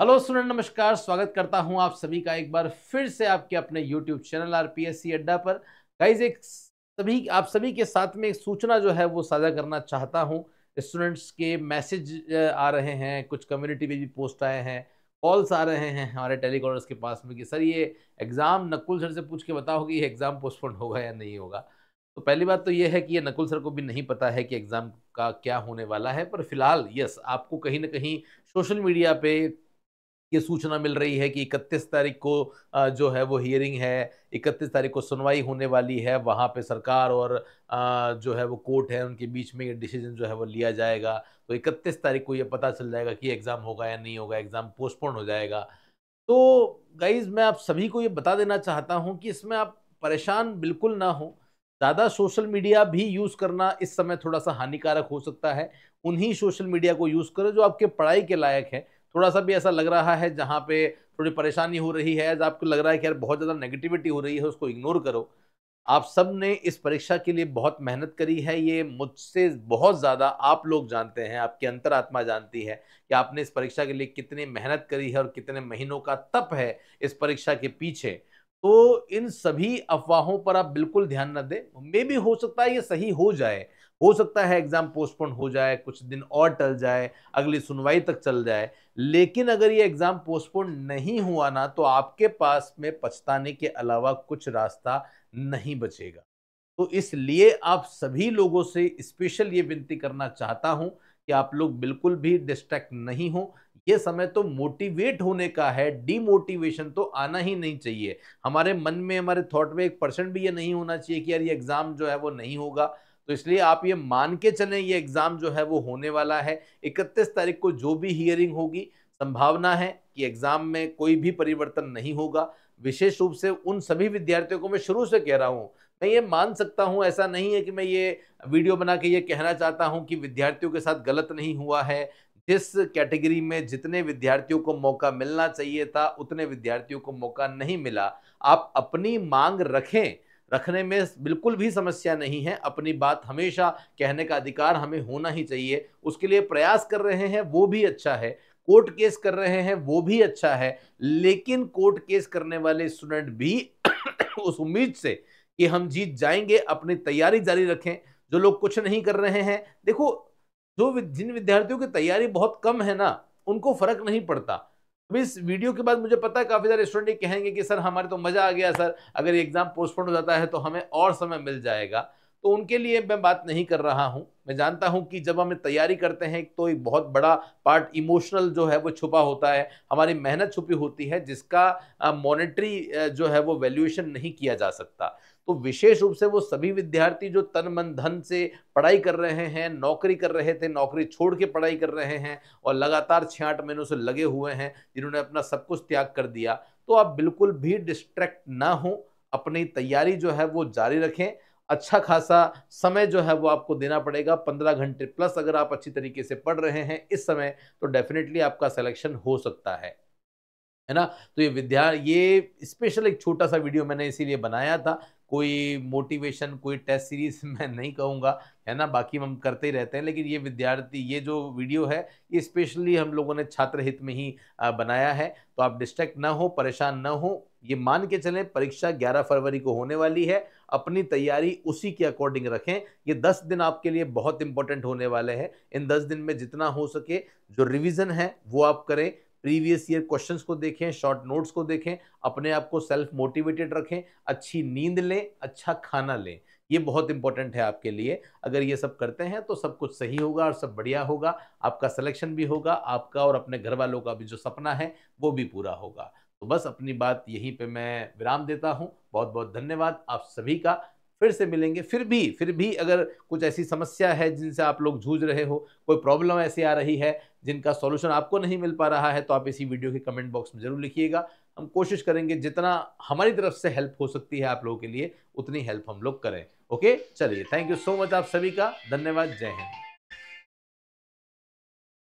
hello student नमस्कार स्वागत करता हूं आप सभी का एक बार फिर से आपके अपने यूट्यूब चैनल आरपीएससी अड्डा पर गाइज एक सभी आप सभी के साथ में एक सूचना जो है वो साझा करना चाहता हूं स्टूडेंट्स के मैसेज आ रहे हैं कुछ कम्युनिटी में भी पोस्ट आए हैं कॉल्स आ रहे हैं हमारे टेलीकॉलर्स के पास में कि सर ये एग्ज़ाम नकुल सर से पूछ के बताओ कि ये एग्ज़ाम पोस्टपोन होगा या नहीं होगा तो पहली बात तो ये है कि ये नकुल सर को भी नहीं पता है कि एग्ज़ाम का क्या होने वाला है पर फिलहाल यस आपको कहीं ना कहीं सोशल मीडिया पे ये सूचना मिल रही है कि 31 तारीख को जो है वो हियरिंग है 31 तारीख को सुनवाई होने वाली है वहाँ पे सरकार और जो है वो कोर्ट है उनके बीच में ये डिसीजन जो है वो लिया जाएगा तो 31 तारीख को ये पता चल जाएगा कि एग्ज़ाम होगा या नहीं होगा एग्ज़ाम पोस्टपोन हो जाएगा तो गाइज़ मैं आप सभी को ये बता देना चाहता हूँ कि इसमें आप परेशान बिल्कुल ना हों ज़्यादा सोशल मीडिया भी यूज़ करना इस समय थोड़ा सा हानिकारक हो सकता है उन्हीं सोशल मीडिया को यूज़ करो जो आपके पढ़ाई के लायक है थोड़ा सा भी ऐसा लग रहा है जहाँ पे थोड़ी परेशानी हो रही है आज आपको लग रहा है कि यार बहुत ज़्यादा नेगेटिविटी हो रही है उसको इग्नोर करो आप सब ने इस परीक्षा के लिए बहुत मेहनत करी है ये मुझसे बहुत ज़्यादा आप लोग जानते हैं आपकी अंतरात्मा जानती है कि आपने इस परीक्षा के लिए कितनी मेहनत करी है और कितने महीनों का तप है इस परीक्षा के पीछे तो इन सभी अफवाहों पर आप बिल्कुल ध्यान न दें मे भी हो सकता है ये सही हो जाए हो सकता है एग्जाम पोस्टपोन हो जाए कुछ दिन और टल जाए अगली सुनवाई तक चल जाए लेकिन अगर ये एग्जाम पोस्टपोन नहीं हुआ ना तो आपके पास में पछताने के अलावा कुछ रास्ता नहीं बचेगा तो इसलिए आप सभी लोगों से स्पेशल ये विनती करना चाहता हूं कि आप लोग बिल्कुल भी डिस्ट्रैक्ट नहीं हो ये समय तो मोटिवेट होने का है डीमोटिवेशन तो आना ही नहीं चाहिए हमारे मन में हमारे थॉट में एक परसेंट भी ये नहीं होना चाहिए कि यार ये एग्ज़ाम जो है वो नहीं होगा तो इसलिए आप ये मान के चलें ये एग्ज़ाम जो है वो होने वाला है इकतीस तारीख को जो भी हियरिंग होगी संभावना है कि एग्ज़ाम में कोई भी परिवर्तन नहीं होगा विशेष रूप से उन सभी विद्यार्थियों को मैं शुरू से कह रहा हूँ मैं ये मान सकता हूँ ऐसा नहीं है कि मैं ये वीडियो बना के ये कहना चाहता हूँ कि विद्यार्थियों के साथ गलत नहीं हुआ है जिस कैटेगरी में जितने विद्यार्थियों को मौका मिलना चाहिए था उतने विद्यार्थियों को मौका नहीं मिला आप अपनी मांग रखें रखने में बिल्कुल भी समस्या नहीं है अपनी बात हमेशा कहने का अधिकार हमें होना ही चाहिए उसके लिए प्रयास कर रहे हैं वो भी अच्छा है कोर्ट केस कर रहे हैं वो भी अच्छा है लेकिन कोर्ट केस करने वाले स्टूडेंट भी उस उम्मीद से कि हम जीत जाएंगे अपनी तैयारी जारी रखें जो लोग कुछ नहीं कर रहे हैं देखो जो जिन विद्यार्थियों की तैयारी बहुत कम है ना उनको फर्क नहीं पड़ता इस वीडियो के बाद मुझे पता है काफ़ी सारे स्टूडेंट ये कहेंगे कि सर हमारे तो मज़ा आ गया सर अगर एग्ज़ाम पोस्टपोन हो जाता है तो हमें और समय मिल जाएगा तो उनके लिए मैं बात नहीं कर रहा हूँ मैं जानता हूँ कि जब हमें तैयारी करते हैं तो एक बहुत बड़ा पार्ट इमोशनल जो है वो छुपा होता है हमारी मेहनत छुपी होती है जिसका मॉनेटरी जो है वो वैल्यूएशन नहीं किया जा सकता तो विशेष रूप से वो सभी विद्यार्थी जो तन मन धन से पढ़ाई कर रहे हैं नौकरी कर रहे थे नौकरी छोड़ के पढ़ाई कर रहे हैं और लगातार छः आठ महीनों से लगे हुए हैं जिन्होंने अपना सब कुछ त्याग कर दिया तो आप बिल्कुल भी डिस्ट्रैक्ट ना हो अपनी तैयारी जो है वो जारी रखें अच्छा खासा समय जो है वो आपको देना पड़ेगा पंद्रह घंटे प्लस अगर आप अच्छी तरीके से पढ़ रहे हैं इस समय तो डेफिनेटली आपका सिलेक्शन हो सकता है है ना तो ये विद्या ये स्पेशल एक छोटा सा वीडियो मैंने इसीलिए बनाया था कोई मोटिवेशन कोई टेस्ट सीरीज मैं नहीं कहूँगा है ना बाकी हम करते ही रहते हैं लेकिन ये विद्यार्थी ये जो वीडियो है ये स्पेशली हम लोगों ने छात्र हित में ही बनाया है तो आप डिस्ट्रैक्ट ना हो परेशान ना हो ये मान के चलें परीक्षा 11 फरवरी को होने वाली है अपनी तैयारी उसी के अकॉर्डिंग रखें ये 10 दिन आपके लिए बहुत इंपॉर्टेंट होने वाले हैं इन 10 दिन में जितना हो सके जो रिवीजन है वो आप करें प्रीवियस ईयर क्वेश्चंस को देखें शॉर्ट नोट्स को देखें अपने आप को सेल्फ मोटिवेटेड रखें अच्छी नींद लें अच्छा खाना लें ये बहुत इंपॉर्टेंट है आपके लिए अगर ये सब करते हैं तो सब कुछ सही होगा और सब बढ़िया होगा आपका सिलेक्शन भी होगा आपका और अपने घर वालों का भी जो सपना है वो भी पूरा होगा तो बस अपनी बात यहीं पे मैं विराम देता हूँ बहुत बहुत धन्यवाद आप सभी का फिर से मिलेंगे फिर भी फिर भी अगर कुछ ऐसी समस्या है जिनसे आप लोग जूझ रहे हो कोई प्रॉब्लम ऐसी आ रही है जिनका सॉल्यूशन आपको नहीं मिल पा रहा है तो आप इसी वीडियो के कमेंट बॉक्स में ज़रूर लिखिएगा हम कोशिश करेंगे जितना हमारी तरफ से हेल्प हो सकती है आप लोगों के लिए उतनी हेल्प हम लोग करें ओके चलिए थैंक यू सो मच आप सभी का धन्यवाद जय हिंद